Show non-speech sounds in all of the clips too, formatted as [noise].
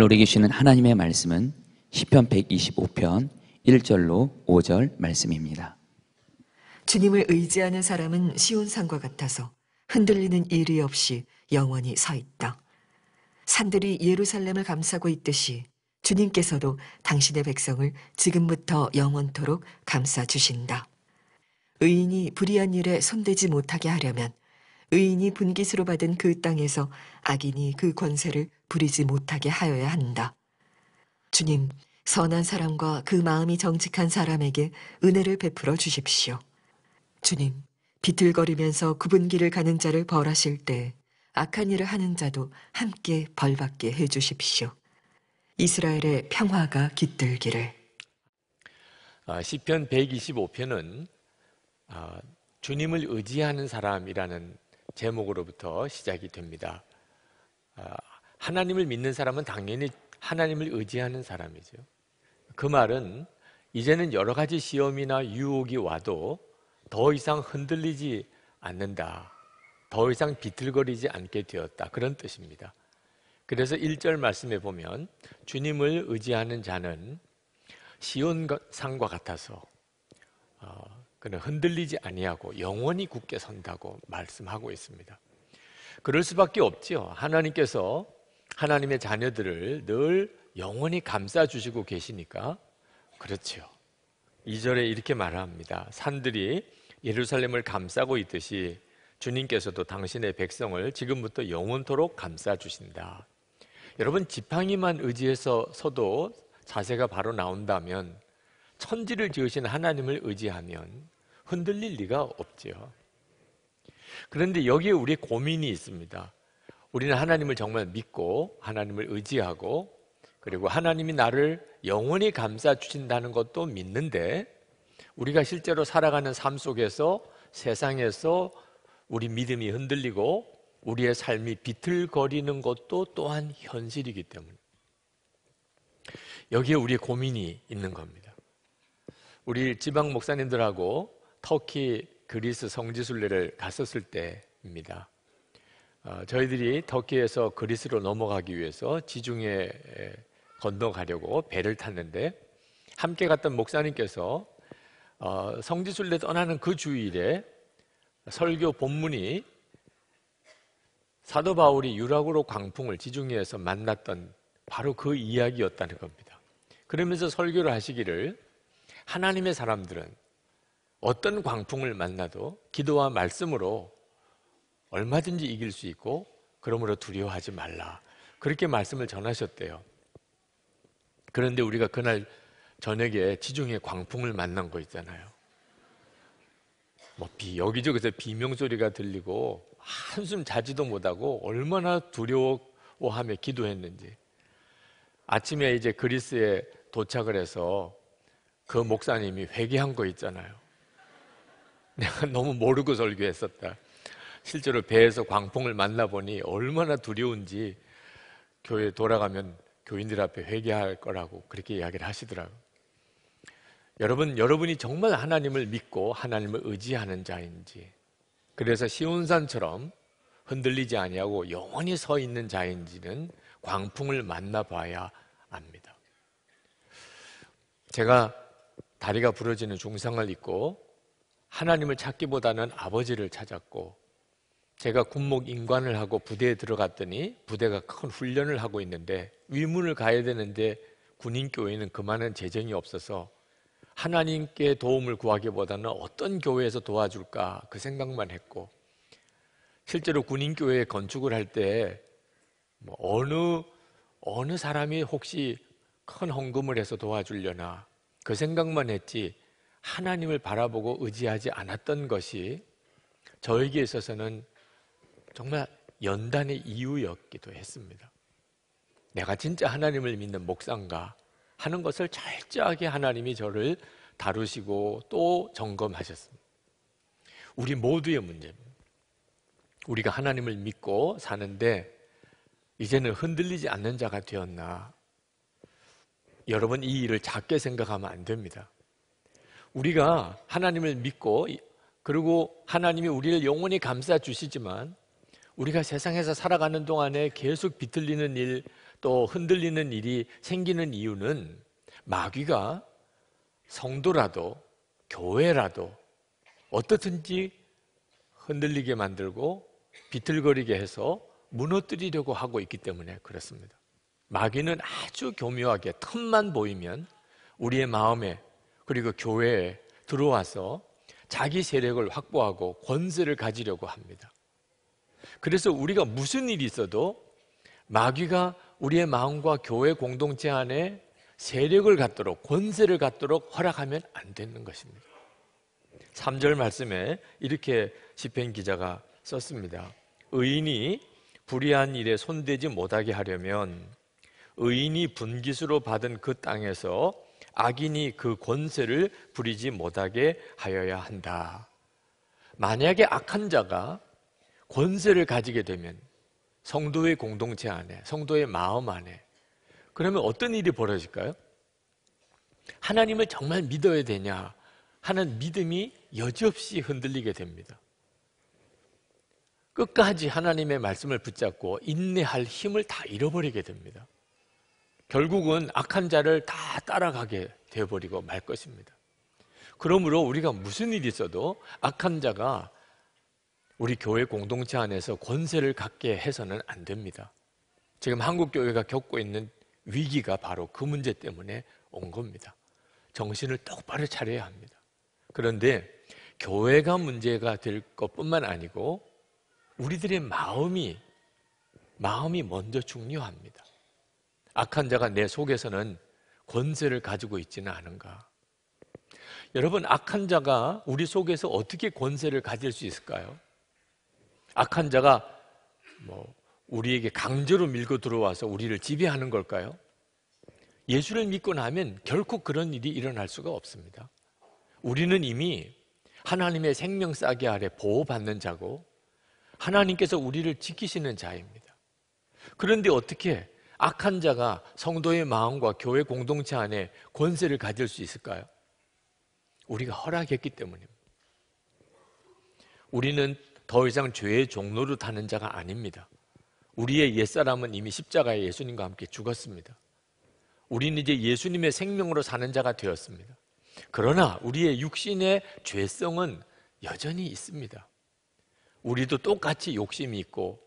오늘 우리에게 주시는 하나님의 말씀은 1 0편 125편 1절로 5절 말씀입니다. 주님을 의지하는 사람은 시온 산과 같아서 흔들리는 일이 없이 영원히 서 있다. 산들이 예루살렘을 감싸고 있듯이 주님께서도 당신의 백성을 지금부터 영원토록 감싸 주신다. 의인이 불의한 일에 손대지 못하게 하려면 의인이 분깃으로 받은 그 땅에서 악인이 그 권세를 부리지 못하게 하여야 한다. 주님, 선한 사람과 그 마음이 정직한 사람에게 은혜를 베풀어 주십시오. 주님, 비틀거리면서 굽은 길을 가는 자를 벌하실 때 악한 일을 하는 자도 함께 벌받게 해 주십시오. 이스라엘의 평화가 깃들기를. 아, 시편 125편은 아, 주님을 의지하는 사람이라는 제목으로부터 시작이 됩니다. 아, 하나님을 믿는 사람은 당연히 하나님을 의지하는 사람이죠. 그 말은 이제는 여러 가지 시험이나 유혹이 와도 더 이상 흔들리지 않는다. 더 이상 비틀거리지 않게 되었다. 그런 뜻입니다. 그래서 1절 말씀에 보면 주님을 의지하는 자는 시온상과 같아서 어, 그는 흔들리지 아니하고 영원히 굳게 선다고 말씀하고 있습니다. 그럴 수밖에 없지요. 하나님께서 하나님의 자녀들을 늘 영원히 감싸 주시고 계시니까 그렇지요. 2절에 이렇게 말합니다. 산들이 예루살렘을 감싸고 있듯이 주님께서도 당신의 백성을 지금부터 영원토록 감싸 주신다. 여러분 지팡이만 의지해서서도 자세가 바로 나온다면 천지를 지으신 하나님을 의지하면 흔들릴 리가 없지요. 그런데 여기에 우리의 고민이 있습니다. 우리는 하나님을 정말 믿고 하나님을 의지하고 그리고 하나님이 나를 영원히 감싸 주신다는 것도 믿는데 우리가 실제로 살아가는 삶 속에서 세상에서 우리 믿음이 흔들리고 우리의 삶이 비틀거리는 것도 또한 현실이기 때문에 여기에 우리의 고민이 있는 겁니다. 우리 지방 목사님들하고 터키 그리스 성지순례를 갔었을 때입니다. 어, 저희들이 터키에서 그리스로 넘어가기 위해서 지중해 건너가려고 배를 탔는데 함께 갔던 목사님께서 어, 성지순례 떠나는 그 주일에 설교 본문이 사도 바울이 유락으로 광풍을 지중해에서 만났던 바로 그 이야기였다는 겁니다. 그러면서 설교를 하시기를 하나님의 사람들은 어떤 광풍을 만나도 기도와 말씀으로 얼마든지 이길 수 있고 그러므로 두려워하지 말라. 그렇게 말씀을 전하셨대요. 그런데 우리가 그날 저녁에 지중해 광풍을 만난 거 있잖아요. 뭐 비, 여기저기서 비명 소리가 들리고 한숨 자지도 못하고 얼마나 두려워하며 기도했는지. 아침에 이제 그리스에 도착을 해서 그 목사님이 회개한 거 있잖아요. 내가 [laughs] 너무 모르고 설교했었다. 실제로 배에서 광풍을 만나보니 얼마나 두려운지 교회 돌아가면 교인들 앞에 회개할 거라고 그렇게 이야기를 하시더라고요. 여러분, 여러분이 정말 하나님을 믿고 하나님을 의지하는 자인지, 그래서 시온산처럼 흔들리지 아니하고 영원히 서 있는 자인지는 광풍을 만나봐야 압니다. 제가 다리가 부러지는 중상을 입고 하나님을 찾기보다는 아버지를 찾았고 제가 군목 인관을 하고 부대에 들어갔더니 부대가 큰 훈련을 하고 있는데 위문을 가야 되는데 군인 교회는 그만한 재정이 없어서 하나님께 도움을 구하기보다는 어떤 교회에서 도와줄까 그 생각만 했고 실제로 군인 교회 건축을 할때 뭐 어느 어느 사람이 혹시 큰 헌금을 해서 도와주려나 그 생각만 했지 하나님을 바라보고 의지하지 않았던 것이 저에게 있어서는 정말 연단의 이유였기도 했습니다. 내가 진짜 하나님을 믿는 목상가 하는 것을 철저하게 하나님이 저를 다루시고 또 점검하셨습니다. 우리 모두의 문제입니다. 우리가 하나님을 믿고 사는데 이제는 흔들리지 않는 자가 되었나. 여러분 이 일을 작게 생각하면 안 됩니다. 우리가 하나님을 믿고 그리고 하나님이 우리를 영원히 감싸 주시지만 우리가 세상에서 살아가는 동안에 계속 비틀리는 일, 또 흔들리는 일이 생기는 이유는 마귀가 성도라도 교회라도 어떻든지 흔들리게 만들고 비틀거리게 해서 무너뜨리려고 하고 있기 때문에 그렇습니다. 마귀는 아주 교묘하게 틈만 보이면 우리의 마음에 그리고 교회에 들어와서 자기 세력을 확보하고 권세를 가지려고 합니다. 그래서 우리가 무슨 일이 있어도 마귀가 우리의 마음과 교회 공동체 안에 세력을 갖도록 권세를 갖도록 허락하면 안 되는 것입니다. 3절 말씀에 이렇게 시편 기자가 썼습니다. 의인이 불의한 일에 손대지 못하게 하려면 의인이 분깃으로 받은 그 땅에서 악인이 그 권세를 부리지 못하게 하여야 한다. 만약에 악한 자가 권세를 가지게 되면 성도의 공동체 안에, 성도의 마음 안에, 그러면 어떤 일이 벌어질까요? 하나님을 정말 믿어야 되냐 하는 믿음이 여지없이 흔들리게 됩니다. 끝까지 하나님의 말씀을 붙잡고 인내할 힘을 다 잃어버리게 됩니다. 결국은 악한 자를 다 따라가게 되어버리고 말 것입니다. 그러므로 우리가 무슨 일이 있어도 악한 자가 우리 교회 공동체 안에서 권세를 갖게 해서는 안 됩니다. 지금 한국교회가 겪고 있는 위기가 바로 그 문제 때문에 온 겁니다. 정신을 똑바로 차려야 합니다. 그런데 교회가 문제가 될 것뿐만 아니고 우리들의 마음이 마음이 먼저 중요합니다. 악한 자가 내 속에서는 권세를 가지고 있지는 않은가? 여러분, 악한 자가 우리 속에서 어떻게 권세를 가질 수 있을까요? 악한 자가 뭐 우리에게 강제로 밀고 들어와서 우리를 지배하는 걸까요? 예수를 믿고 나면 결코 그런 일이 일어날 수가 없습니다. 우리는 이미 하나님의 생명 싸게 아래 보호받는 자고 하나님께서 우리를 지키시는 자입니다. 그런데 어떻게 악한 자가 성도의 마음과 교회 공동체 안에 권세를 가질 수 있을까요? 우리가 허락했기 때문입니다. 우리는 더 이상 죄의 종로로 타는 자가 아닙니다. 우리의 옛사람은 이미 십자가에 예수님과 함께 죽었습니다. 우리는 이제 예수님의 생명으로 사는 자가 되었습니다. 그러나 우리의 육신의 죄성은 여전히 있습니다. 우리도 똑같이 욕심이 있고,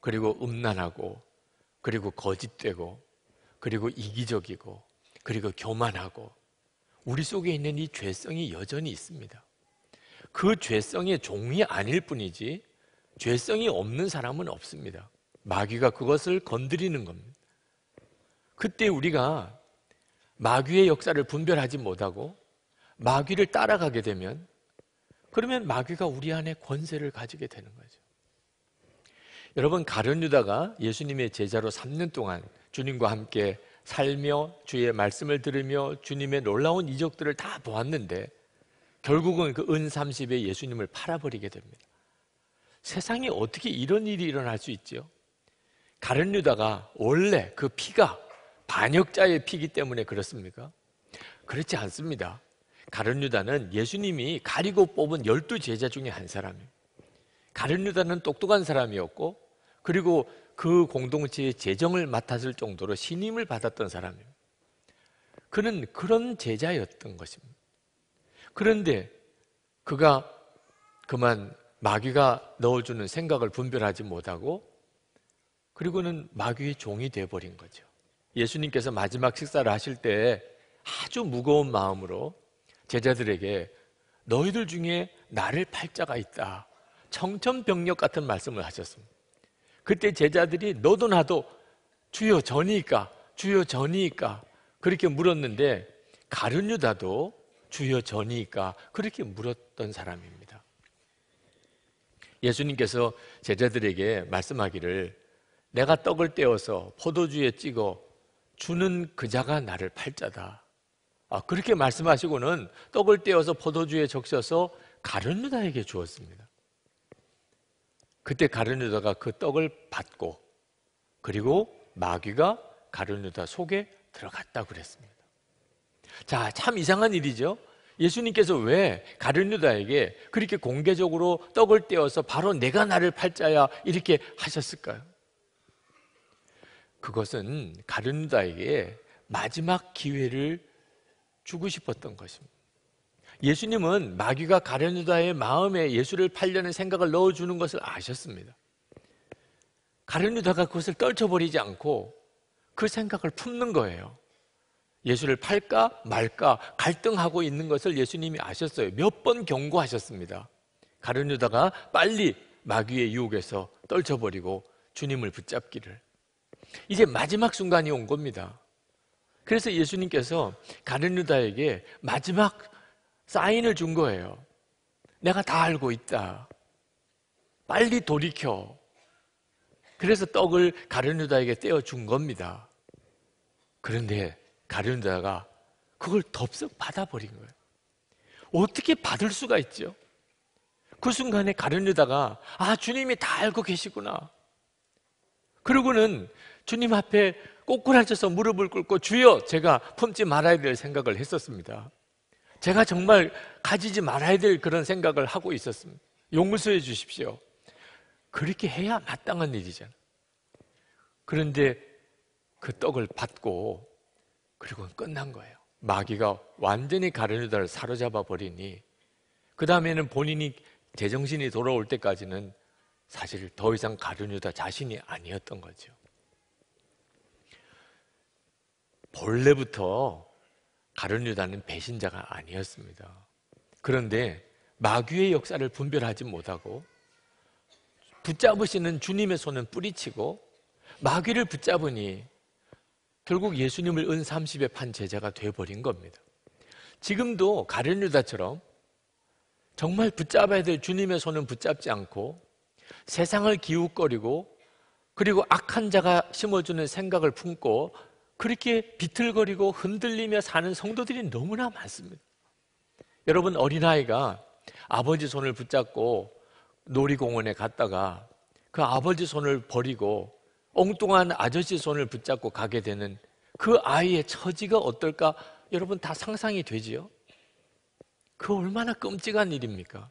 그리고 음란하고, 그리고 거짓되고, 그리고 이기적이고, 그리고 교만하고, 우리 속에 있는 이 죄성이 여전히 있습니다. 그 죄성의 종이 아닐 뿐이지, 죄성이 없는 사람은 없습니다. 마귀가 그것을 건드리는 겁니다. 그때 우리가 마귀의 역사를 분별하지 못하고 마귀를 따라가게 되면 그러면 마귀가 우리 안에 권세를 가지게 되는 거예요. 여러분 가룟 유다가 예수님의 제자로 3년 동안 주님과 함께 살며 주의 말씀을 들으며 주님의 놀라운 이적들을 다 보았는데 결국은 그 은 30에 예수님을 팔아버리게 됩니다. 세상에 어떻게 이런 일이 일어날 수 있죠? 가룟 유다가 원래 그 피가 반역자의 피기 때문에 그렇습니까? 그렇지 않습니다. 가룟 유다는 예수님이 가리고 뽑은 열두 제자 중에 한 사람이에요. 가룟 유다는 똑똑한 사람이었고 그리고 그 공동체의 재정을 맡았을 정도로 신임을 받았던 사람입니다. 그는 그런 제자였던 것입니다. 그런데 그가 그만 마귀가 넣어주는 생각을 분별하지 못하고 그리고는 마귀의 종이 되어버린 거죠. 예수님께서 마지막 식사를 하실 때 아주 무거운 마음으로 제자들에게 너희들 중에 나를 팔자가 있다. 청천벽력 같은 말씀을 하셨습니다. 그때 제자들이 너도 나도 주여 전이니까 주여 전이니까 그렇게 물었는데 가룟유다도 주여 전이니까 그렇게 물었던 사람입니다. 예수님께서 제자들에게 말씀하기를 내가 떡을 떼어서 포도주에 찍어 주는 그자가 나를 팔자다. 아, 그렇게 말씀하시고는 떡을 떼어서 포도주에 적셔서 가룟유다에게 주었습니다. 그때 가룟유다가 그 떡을 받고 그리고 마귀가 가룟유다 속에 들어갔다고 그랬습니다. 자, 참 이상한 일이죠. 예수님께서 왜 가룟유다에게 그렇게 공개적으로 떡을 떼어서 바로 내가 나를 팔자야 이렇게 하셨을까요? 그것은 가룟유다에게 마지막 기회를 주고 싶었던 것입니다. 예수님은 마귀가 가련유다의 마음에 예수를 팔려는 생각을 넣어주는 것을 아셨습니다. 가련유다가 그것을 떨쳐버리지 않고 그 생각을 품는 거예요. 예수를 팔까 말까 갈등하고 있는 것을 예수님이 아셨어요. 몇 번 경고하셨습니다. 가련유다가 빨리 마귀의 유혹에서 떨쳐버리고 주님을 붙잡기를. 이제 마지막 순간이 온 겁니다. 그래서 예수님께서 가룟유다에게 마지막 사인을 준 거예요. 내가 다 알고 있다. 빨리 돌이켜. 그래서 떡을 가룟유다에게 떼어준 겁니다. 그런데 가룟유다가 그걸 덥석 받아버린 거예요. 어떻게 받을 수가 있죠? 그 순간에 가룟유다가 아 주님이 다 알고 계시구나. 그러고는 주님 앞에 꼬꾸라져서 무릎을 꿇고 주여 제가 품지 말아야 될 생각을 했었습니다. 제가 정말 가지지 말아야 될 그런 생각을 하고 있었습니다. 용서해 주십시오. 그렇게 해야 마땅한 일이잖아요. 그런데 그 떡을 받고 그리고 끝난 거예요. 마귀가 완전히 가르누다를 사로잡아 버리니 그 다음에는 본인이 제정신이 돌아올 때까지는 사실 더 이상 가르누다 자신이 아니었던 거죠. 본래부터 가룟 유다는 배신자가 아니었습니다. 그런데 마귀의 역사를 분별하지 못하고 붙잡으시는 주님의 손은 뿌리치고 마귀를 붙잡으니 결국 예수님을 은 30에 판 제자가 되어버린 겁니다. 지금도 가룟 유다처럼 정말 붙잡아야 될 주님의 손은 붙잡지 않고 세상을 기웃거리고 그리고 악한 자가 심어주는 생각을 품고 그렇게 비틀거리고 흔들리며 사는 성도들이 너무나 많습니다. 여러분 어린아이가 아버지 손을 붙잡고 놀이공원에 갔다가 그 아버지 손을 버리고 엉뚱한 아저씨 손을 붙잡고 가게 되는 그 아이의 처지가 어떨까 여러분 다 상상이 되지요? 그 얼마나 끔찍한 일입니까?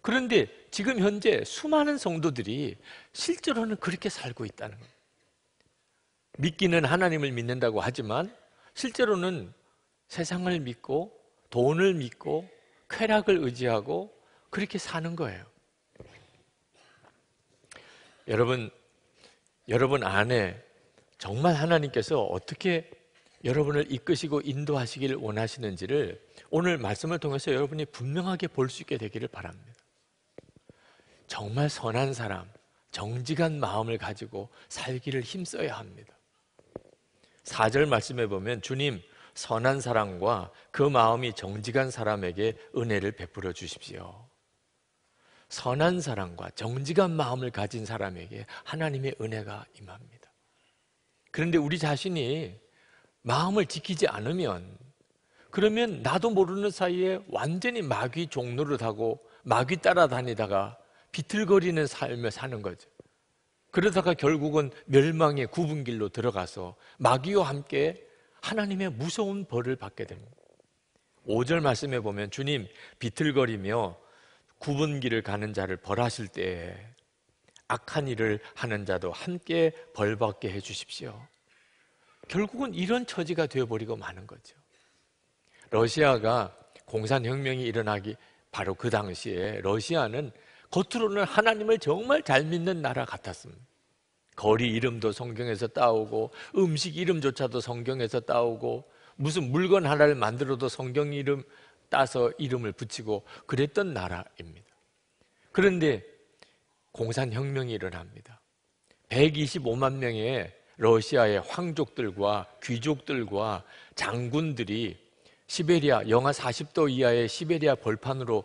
그런데 지금 현재 수많은 성도들이 실제로는 그렇게 살고 있다는 거예요. 믿기는 하나님을 믿는다고 하지만 실제로는 세상을 믿고 돈을 믿고 쾌락을 의지하고 그렇게 사는 거예요. 여러분, 여러분 안에 정말 하나님께서 어떻게 여러분을 이끄시고 인도하시길 원하시는지를 오늘 말씀을 통해서 여러분이 분명하게 볼 수 있게 되기를 바랍니다. 정말 선한 사람, 정직한 마음을 가지고 살기를 힘써야 합니다. 4절 말씀해 보면 주님 선한 사람과 그 마음이 정직한 사람에게 은혜를 베풀어 주십시오. 선한 사람과 정직한 마음을 가진 사람에게 하나님의 은혜가 임합니다. 그런데 우리 자신이 마음을 지키지 않으면 그러면 나도 모르는 사이에 완전히 마귀 종로를 타고 마귀 따라다니다가 비틀거리는 삶을 사는 거죠. 그러다가 결국은 멸망의 구분길로 들어가서 마귀와 함께 하나님의 무서운 벌을 받게 됩니다. 5절 말씀에 보면 주님 비틀거리며 구분길을 가는 자를 벌하실 때에 악한 일을 하는 자도 함께 벌받게 해주십시오. 결국은 이런 처지가 되어버리고 마는 거죠. 러시아가 공산혁명이 일어나기 바로 그 당시에 러시아는 겉으로는 하나님을 정말 잘 믿는 나라 같았습니다. 거리 이름도 성경에서 따오고 음식 이름조차도 성경에서 따오고 무슨 물건 하나를 만들어도 성경 이름 따서 이름을 붙이고 그랬던 나라입니다. 그런데 공산혁명이 일어납니다. 125만 명의 러시아의 황족들과 귀족들과 장군들이 시베리아 영하 40도 이하의 시베리아 벌판으로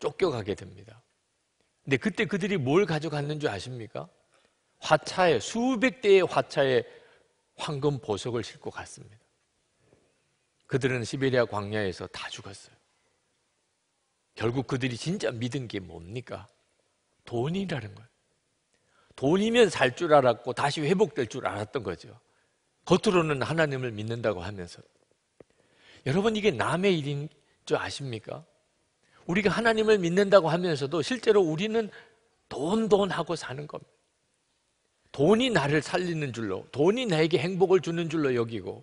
쫓겨가게 됩니다. 근데 그때 그들이 뭘 가져갔는 줄 아십니까? 화차에 수백 대의 화차에 황금 보석을 싣고 갔습니다. 그들은 시베리아 광야에서 다 죽었어요. 결국 그들이 진짜 믿은 게 뭡니까? 돈이라는 거예요. 돈이면 살 줄 알았고 다시 회복될 줄 알았던 거죠. 겉으로는 하나님을 믿는다고 하면서. 여러분, 이게 남의 일인 줄 아십니까? 우리가 하나님을 믿는다고 하면서도 실제로 우리는 돈, 돈 하고 사는 겁니다. 돈이 나를 살리는 줄로, 돈이 나에게 행복을 주는 줄로 여기고,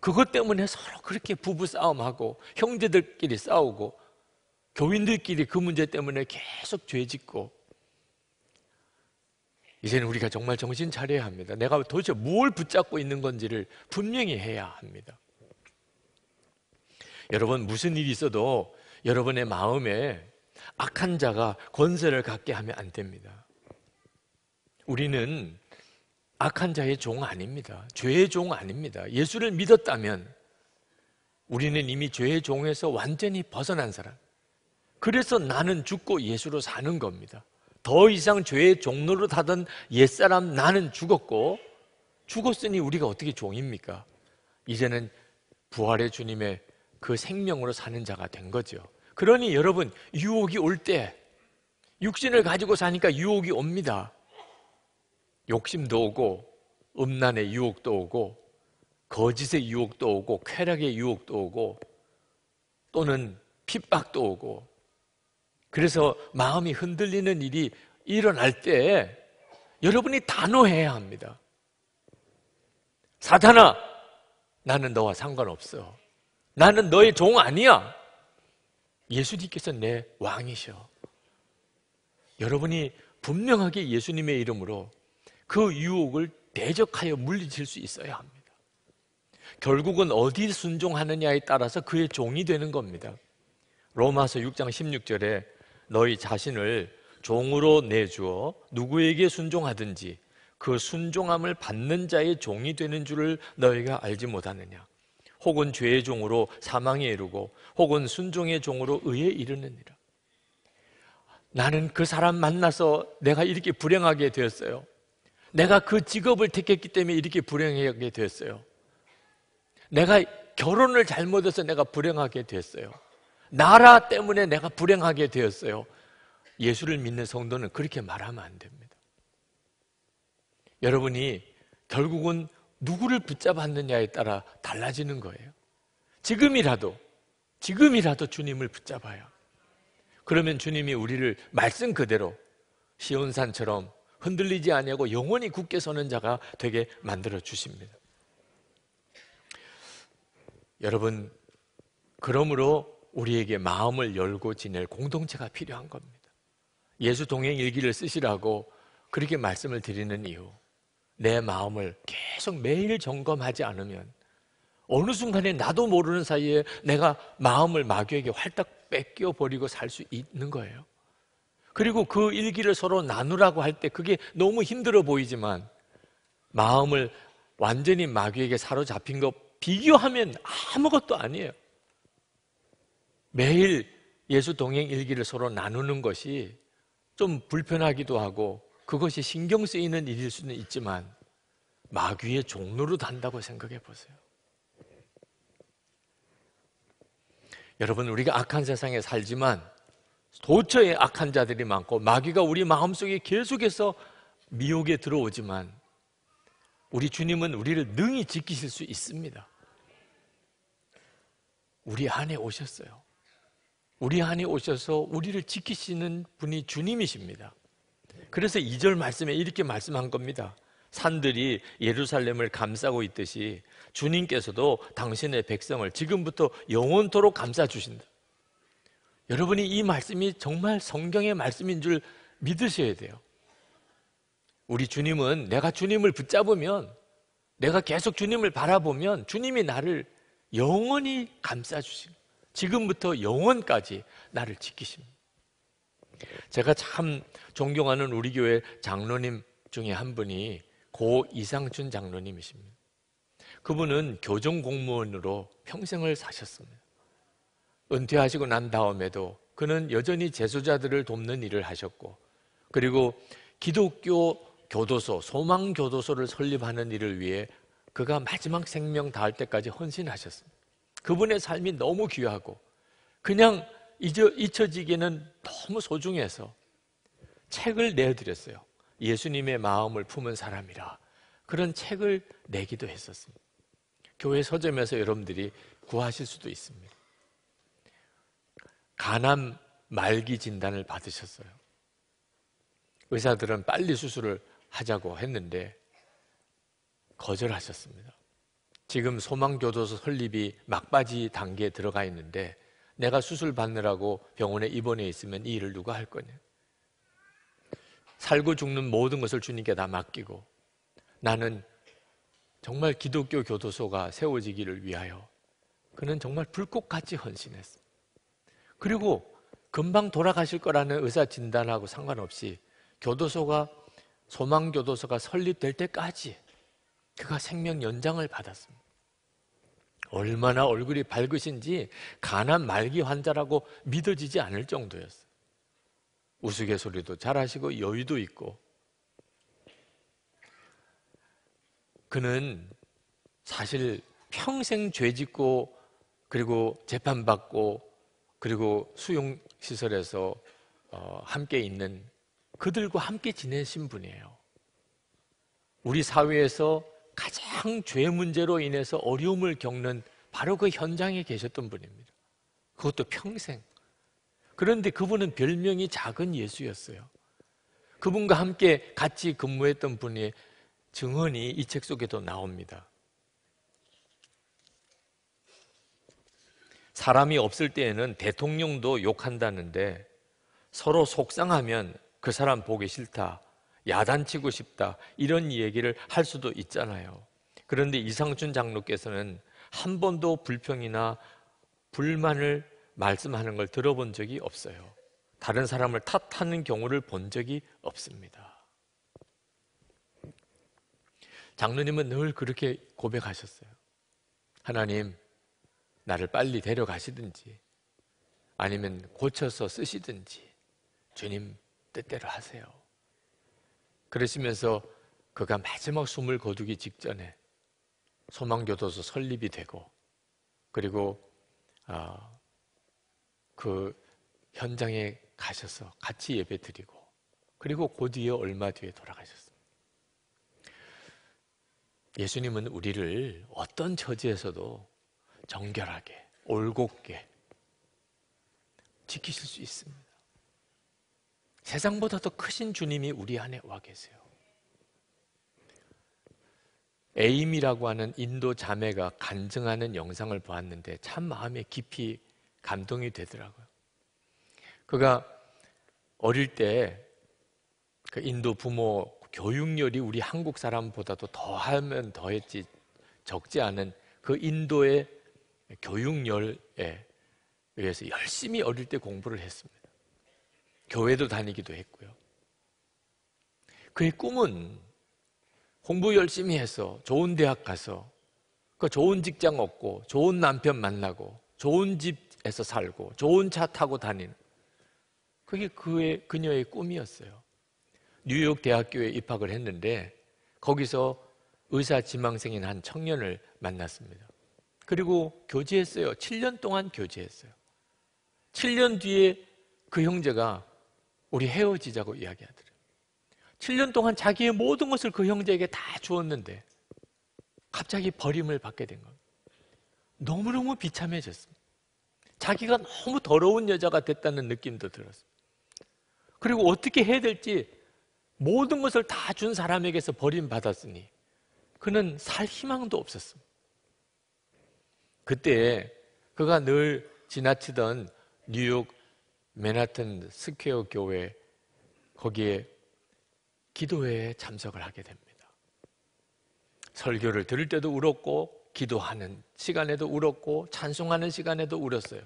그것 때문에 서로 그렇게 부부싸움하고, 형제들끼리 싸우고, 교인들끼리 그 문제 때문에 계속 죄 짓고, 이제는 우리가 정말 정신 차려야 합니다. 내가 도대체 뭘 붙잡고 있는 건지를 분명히 해야 합니다. 여러분, 무슨 일이 있어도 여러분의 마음에 악한 자가 권세를 갖게 하면 안 됩니다. 우리는 악한 자의 종 아닙니다. 죄의 종 아닙니다. 예수를 믿었다면 우리는 이미 죄의 종에서 완전히 벗어난 사람. 그래서 나는 죽고 예수로 사는 겁니다. 더 이상 죄의 종로를 타던 옛사람 나는 죽었고 죽었으니 우리가 어떻게 종입니까? 이제는 부활의 주님의 그 생명으로 사는 자가 된 거죠. 그러니 여러분 유혹이 올 때 육신을 가지고 사니까 유혹이 옵니다. 욕심도 오고 음란의 유혹도 오고 거짓의 유혹도 오고 쾌락의 유혹도 오고 또는 핍박도 오고 그래서 마음이 흔들리는 일이 일어날 때 여러분이 단호해야 합니다. 사탄아, 나는 너와 상관없어. 나는 너의 종 아니야. 예수님께서 내 왕이셔. 여러분이 분명하게 예수님의 이름으로 그 유혹을 대적하여 물리칠 수 있어야 합니다. 결국은 어디 순종하느냐에 따라서 그의 종이 되는 겁니다. 로마서 6장 16절에 너희 자신을 종으로 내주어 누구에게 순종하든지 그 순종함을 받는 자의 종이 되는 줄을 너희가 알지 못하느냐. 혹은 죄의 종으로 사망에 이르고 혹은 순종의 종으로 의에 이르느니라. 나는 그 사람 만나서 내가 이렇게 불행하게 되었어요. 내가 그 직업을 택했기 때문에 이렇게 불행하게 되었어요. 내가 결혼을 잘못해서 내가 불행하게 되었어요. 나라 때문에 내가 불행하게 되었어요. 예수를 믿는 성도는 그렇게 말하면 안 됩니다. 여러분이 결국은 누구를 붙잡았느냐에 따라 달라지는 거예요. 지금이라도, 지금이라도 주님을 붙잡아요. 그러면 주님이 우리를 말씀 그대로 시온산처럼 흔들리지 아니고 영원히 굳게 서는 자가 되게 만들어 주십니다. 여러분, 그러므로 우리에게 마음을 열고 지낼 공동체가 필요한 겁니다. 예수 동행 일기를 쓰시라고 그렇게 말씀을 드리는 이유. 내 마음을 계속 매일 점검하지 않으면 어느 순간에 나도 모르는 사이에 내가 마음을 마귀에게 활딱 뺏겨 버리고 살 수 있는 거예요. 그리고 그 일기를 서로 나누라고 할 때 그게 너무 힘들어 보이지만 마음을 완전히 마귀에게 사로잡힌 것 비교하면 아무것도 아니에요. 매일 예수 동행 일기를 서로 나누는 것이 좀 불편하기도 하고 그것이 신경 쓰이는 일일 수는 있지만 마귀의 종로로 단다고 생각해 보세요. 여러분 우리가 악한 세상에 살지만 도처에 악한 자들이 많고 마귀가 우리 마음속에 계속해서 미혹에 들어오지만 우리 주님은 우리를 능히 지키실 수 있습니다. 우리 안에 오셨어요. 우리 안에 오셔서 우리를 지키시는 분이 주님이십니다. 그래서 이절 말씀에 이렇게 말씀한 겁니다. 산들이 예루살렘을 감싸고 있듯이 주님께서도 당신의 백성을 지금부터 영원토록 감싸 주신다. 여러분이 이 말씀이 정말 성경의 말씀인 줄 믿으셔야 돼요. 우리 주님은 내가 주님을 붙잡으면 내가 계속 주님을 바라보면 주님이 나를 영원히 감싸 주십 지금부터 영원까지 나를 지키십니다. 제가 참 존경하는 우리 교회 장로님 중에 한 분이 고 이상춘 장로님이십니다. 그분은 교정 공무원으로 평생을 사셨습니다. 은퇴하시고 난 다음에도 그는 여전히 재소자들을 돕는 일을 하셨고 그리고 기독교 교도소, 소망 교도소를 설립하는 일을 위해 그가 마지막 생명 다할 때까지 헌신하셨습니다. 그분의 삶이 너무 귀하고 그냥 잊어, 잊혀지기는 너무 소중해서 책을 내드렸어요. 예수님의 마음을 품은 사람이라 그런 책을 내기도 했었습니다. 교회 서점에서 여러분들이 구하실 수도 있습니다. 간암 말기 진단을 받으셨어요. 의사들은 빨리 수술을 하자고 했는데 거절하셨습니다. 지금 소망교도소 설립이 막바지 단계에 들어가 있는데 내가 수술 받느라고 병원에 입원해 있으면 이 일을 누가 할 거냐? 살고 죽는 모든 것을 주님께 다 맡기고 나는 정말 기독교 교도소가 세워지기를 위하여 그는 정말 불꽃같이 헌신했어. 그리고 금방 돌아가실 거라는 의사 진단하고 상관없이 교도소가 소망 교도소가 설립될 때까지 그가 생명 연장을 받았습니다. 얼마나 얼굴이 밝으신지 가난 말기 환자라고 믿어지지 않을 정도였어요. 우스갯소리도 잘하시고 여유도 있고 그는 사실 평생 죄 짓고 그리고 재판받고 그리고 수용시설에서 어, 함께 있는 그들과 함께 지내신 분이에요. 우리 사회에서 가장 죄 문제로 인해서 어려움을 겪는 바로 그 현장에 계셨던 분입니다. 그것도 평생. 그런데 그분은 별명이 작은 예수였어요. 그분과 함께 같이 근무했던 분의 증언이 이 책 속에도 나옵니다. 사람이 없을 때에는 대통령도 욕한다는데 서로 속상하면 그 사람 보기 싫다 야단치고 싶다 이런 얘기를 할 수도 있잖아요. 그런데 이상준 장로께서는 한 번도 불평이나 불만을 말씀하는 걸 들어본 적이 없어요. 다른 사람을 탓하는 경우를 본 적이 없습니다. 장로님은 늘 그렇게 고백하셨어요. 하나님, 나를 빨리 데려가시든지, 아니면 고쳐서 쓰시든지, 주님 뜻대로 하세요. 그러시면서 그가 마지막 숨을 거두기 직전에 소망교도소 설립이 되고 그리고 어, 그 현장에 가셔서 같이 예배 드리고 그리고 그 뒤에 얼마 뒤에 돌아가셨습니다. 예수님은 우리를 어떤 처지에서도 정결하게 올곧게 지키실 수 있습니다. 세상보다 더 크신 주님이 우리 안에 와 계세요. 에임이라고 하는 인도 자매가 간증하는 영상을 보았는데 참 마음에 깊이 감동이 되더라고요. 그가 어릴 때 그 인도 부모 교육열이 우리 한국 사람보다도 더하면 더했지 적지 않은 그 인도의 교육열에 의해서 열심히 어릴 때 공부를 했습니다. 교회도 다니기도 했고요. 그의 꿈은 공부 열심히 해서 좋은 대학 가서 그 좋은 직장 얻고 좋은 남편 만나고 좋은 집에서 살고 좋은 차 타고 다니는 그게 그의 그녀의 꿈이었어요. 뉴욕 대학교에 입학을 했는데 거기서 의사 지망생인 한 청년을 만났습니다. 그리고 교제했어요. 7년 동안 교제했어요. 7년 뒤에 그 형제가 우리 헤어지자고 이야기하더래요. 7년 동안 자기의 모든 것을 그 형제에게 다 주었는데 갑자기 버림을 받게 된 겁니다. 너무너무 비참해졌습니다. 자기가 너무 더러운 여자가 됐다는 느낌도 들었습니다. 그리고 어떻게 해야 될지 모든 것을 다 준 사람에게서 버림받았으니 그는 살 희망도 없었습니다. 그때 그가 늘 지나치던 뉴욕 맨하튼 스퀘어 교회 거기에 기도회에 참석을 하게 됩니다. 설교를 들을 때도 울었고 기도하는 시간에도 울었고 찬송하는 시간에도 울었어요.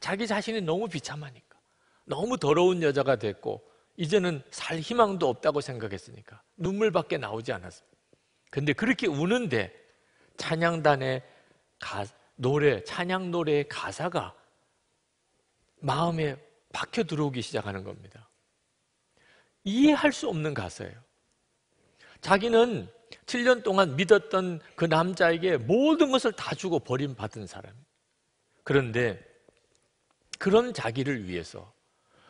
자기 자신이 너무 비참하니까 너무 더러운 여자가 됐고 이제는 살 희망도 없다고 생각했으니까 눈물밖에 나오지 않았습니다. 근데 그렇게 우는데 찬양단의 가, 노래 찬양 노래의 가사가 마음에 박혀 들어오기 시작하는 겁니다. 이해할 수 없는 가사예요. 자기는 7년 동안 믿었던 그 남자에게 모든 것을 다 주고 버림받은 사람. 그런데 그런 자기를 위해서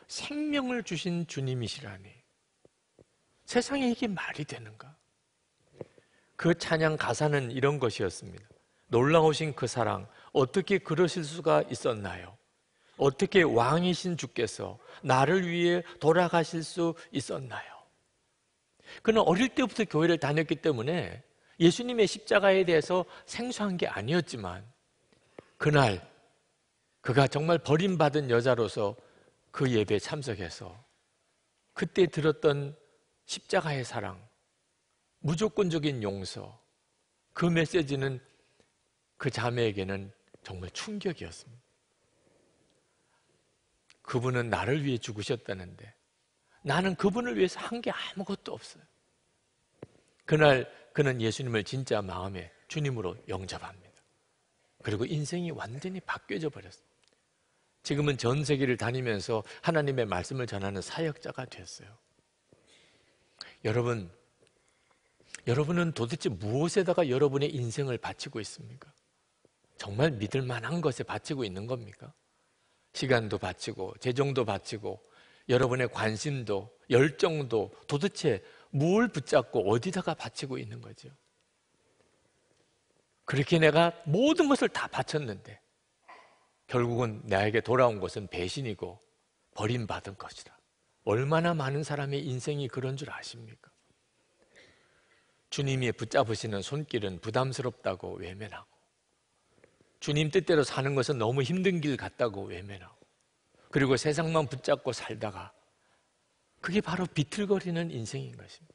생명을 주신 주님이시라니. 세상에 이게 말이 되는가? 그 찬양 가사는 이런 것이었습니다. 놀라우신 그 사랑, 어떻게 그러실 수가 있었나요? 어떻게 왕이신 주께서 나를 위해 돌아가실 수 있었나요? 그는 어릴 때부터 교회를 다녔기 때문에 예수님의 십자가에 대해서 생소한 게 아니었지만 그날 그가 정말 버림받은 여자로서 그 예배에 참석해서 그때 들었던 십자가의 사랑, 무조건적인 용서, 그 메시지는 그 자매에게는 정말 충격이었습니다. 그분은 나를 위해 죽으셨다는데 나는 그분을 위해서 한 게 아무것도 없어요. 그날 그는 예수님을 진짜 마음에 주님으로 영접합니다. 그리고 인생이 완전히 바뀌어져 버렸어요. 지금은 전 세계를 다니면서 하나님의 말씀을 전하는 사역자가 됐어요. 여러분, 여러분은 도대체 무엇에다가 여러분의 인생을 바치고 있습니까? 정말 믿을 만한 것에 바치고 있는 겁니까? 시간도 바치고 재정도 바치고 여러분의 관심도 열정도 도대체 뭘 붙잡고 어디다가 바치고 있는 거죠? 그렇게 내가 모든 것을 다 바쳤는데 결국은 나에게 돌아온 것은 배신이고 버림받은 것이다. 얼마나 많은 사람의 인생이 그런 줄 아십니까? 주님이 붙잡으시는 손길은 부담스럽다고 외면하고 주님 뜻대로 사는 것은 너무 힘든 길 같다고 외면하고 그리고 세상만 붙잡고 살다가 그게 바로 비틀거리는 인생인 것입니다.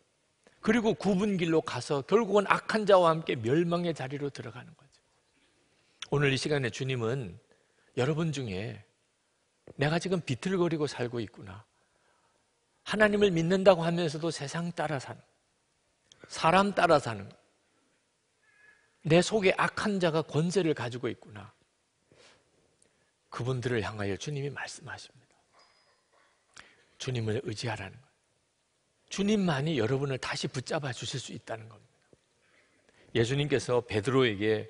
그리고 굽은 길로 가서 결국은 악한 자와 함께 멸망의 자리로 들어가는 거죠. 오늘 이 시간에 주님은 여러분 중에 내가 지금 비틀거리고 살고 있구나. 하나님을 믿는다고 하면서도 세상 따라 사는, 사람 따라 사는, 것. 내 속에 악한 자가 권세를 가지고 있구나. 그분들을 향하여 주님이 말씀하십니다. 주님을 의지하라는 거예요. 주님만이 여러분을 다시 붙잡아 주실 수 있다는 겁니다. 예수님께서 베드로에게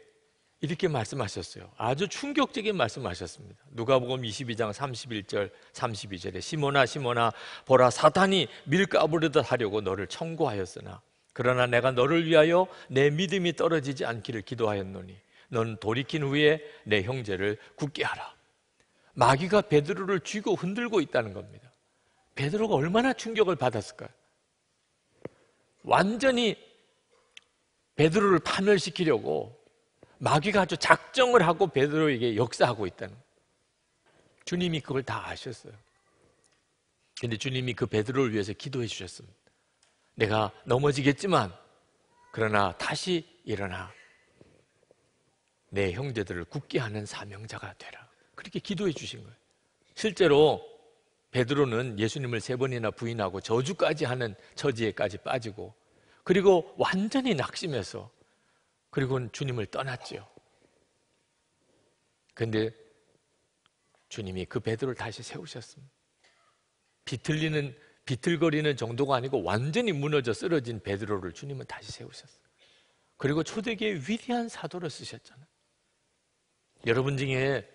이렇게 말씀하셨어요. 아주 충격적인 말씀하셨습니다. 누가복음 22장 31절 32절에 시모나 시모나 보라 사탄이 밀가부르듯 하려고 너를 청구하였으나 그러나 내가 너를 위하여 내 믿음이 떨어지지 않기를 기도하였노니 넌 돌이킨 후에 내 형제를 굳게 하라. 마귀가 베드로를 쥐고 흔들고 있다는 겁니다. 베드로가 얼마나 충격을 받았을까요? 완전히 베드로를 파멸시키려고 마귀가 아주 작정을 하고 베드로에게 역사하고 있다는 주님이 그걸 다 아셨어요. 근데 주님이 그 베드로를 위해서 기도해 주셨습니다. 내가 넘어지겠지만 그러나 다시 일어나 내 형제들을 굳게 하는 사명자가 되라. 그렇게 기도해 주신 거예요. 실제로 베드로는 예수님을 세 번이나 부인하고 저주까지 하는 처지에까지 빠지고 그리고 완전히 낙심해서 그리고는 주님을 떠났지요. 근데 주님이 그 베드로를 다시 세우셨습니다. 비틀리는 비틀거리는 정도가 아니고 완전히 무너져 쓰러진 베드로를 주님은 다시 세우셨어요. 그리고 초대교회 위대한 사도로 쓰셨잖아 여러분 중에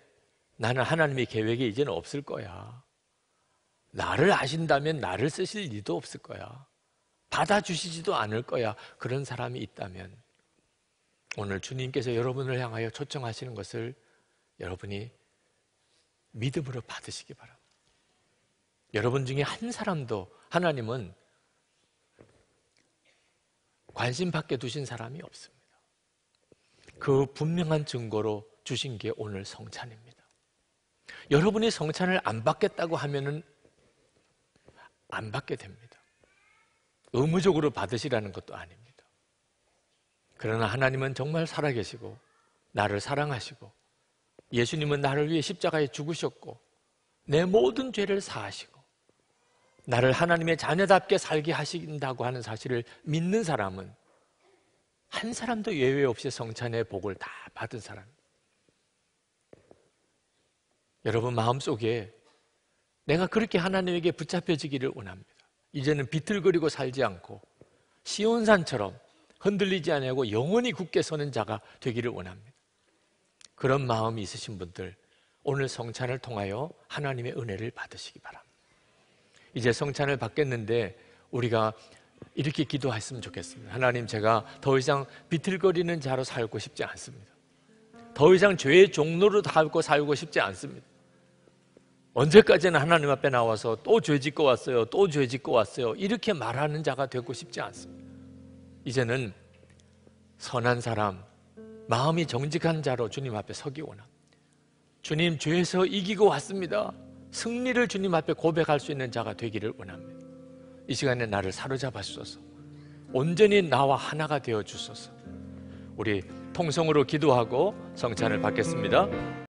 나는 하나님의 계획에 이제는 없을 거야. 나를 아신다면 나를 쓰실 리도 없을 거야. 받아주시지도 않을 거야. 그런 사람이 있다면 오늘 주님께서 여러분을 향하여 초청하시는 것을 여러분이 믿음으로 받으시기 바랍니다. 여러분 중에 한 사람도 하나님은 관심 밖에 두신 사람이 없습니다. 그 분명한 증거로 주신 게 오늘 성찬입니다. 여러분이 성찬을 안 받겠다고 하면은 안 받게 됩니다. 의무적으로 받으시라는 것도 아닙니다. 그러나 하나님은 정말 살아계시고 나를 사랑하시고 예수님은 나를 위해 십자가에 죽으셨고 내 모든 죄를 사하시고 나를 하나님의 자녀답게 살게 하신다고 하는 사실을 믿는 사람은 한 사람도 예외 없이 성찬의 복을 다 받은 사람. 여러분 마음속에 내가 그렇게 하나님에게 붙잡혀지기를 원합니다. 이제는 비틀거리고 살지 않고 시온산처럼 흔들리지 아니하고 영원히 굳게 서는 자가 되기를 원합니다. 그런 마음이 있으신 분들 오늘 성찬을 통하여 하나님의 은혜를 받으시기 바랍니다. 이제 성찬을 받겠는데 우리가 이렇게 기도했으면 좋겠습니다. 하나님 제가 더 이상 비틀거리는 자로 살고 싶지 않습니다. 더 이상 죄의 종로로 닮고 살고 싶지 않습니다. 언제까지는 하나님 앞에 나와서 또죄 짓고 왔어요. 또죄 짓고 왔어요. 이렇게 말하는 자가 되고 싶지 않습니다. 이제는 선한 사람, 마음이 정직한 자로 주님 앞에 서기 원합니다. 주님 죄에서 이기고 왔습니다. 승리를 주님 앞에 고백할 수 있는 자가 되기를 원합니다. 이 시간에 나를 사로잡아 주소서. 온전히 나와 하나가 되어 주소서. 우리 통성으로 기도하고 성찬을 받겠습니다.